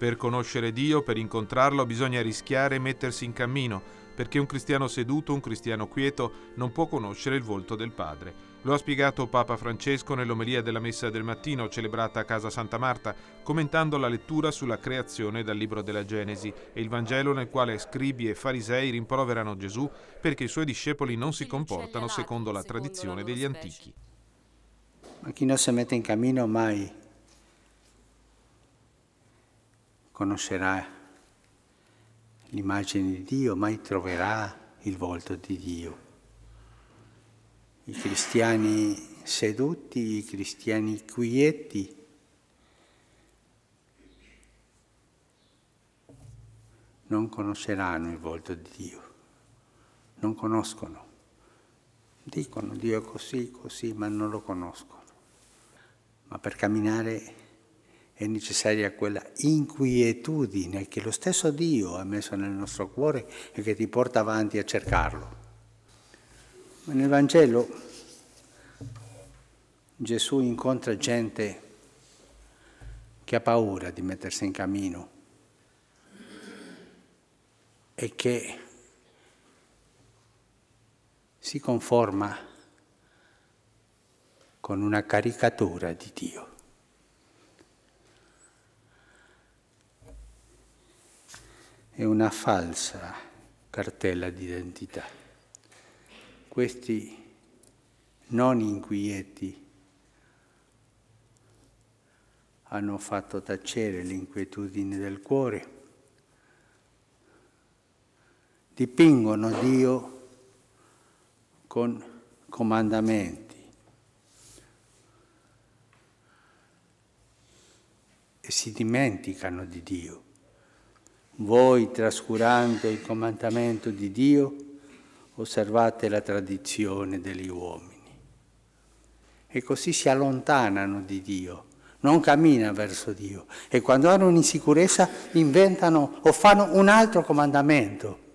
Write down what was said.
Per conoscere Dio, per incontrarlo, bisogna rischiare e mettersi in cammino, perché un cristiano seduto, un cristiano quieto, non può conoscere il volto del Padre. Lo ha spiegato Papa Francesco nell'omelia della Messa del mattino celebrata a casa Santa Marta, commentando la lettura sulla creazione dal libro della Genesi e il Vangelo nel quale scribi e farisei rimproverano Gesù perché i suoi discepoli non si comportano secondo la tradizione degli antichi. Ma chi non si mette in cammino mai conoscerà l'immagine di Dio, mai troverà il volto di Dio. I cristiani seduti, i cristiani quieti, non conosceranno il volto di Dio, non conoscono. Dicono Dio così, così, ma non lo conoscono. Ma per camminare è necessaria quella inquietudine che lo stesso Dio ha messo nel nostro cuore e che ti porta avanti a cercarlo. Ma nel Vangelo Gesù incontra gente che ha paura di mettersi in cammino e che si conforma con una caricatura di Dio. è una falsa cartella d'identità. Questi non inquieti hanno fatto tacere l'inquietudine del cuore, dipingono Dio con comandamenti. E si dimenticano di Dio. Voi, trascurando il comandamento di Dio, osservate la tradizione degli uomini. E così si allontanano di Dio, non camminano verso Dio. E quando hanno un'insicurezza inventano o fanno un altro comandamento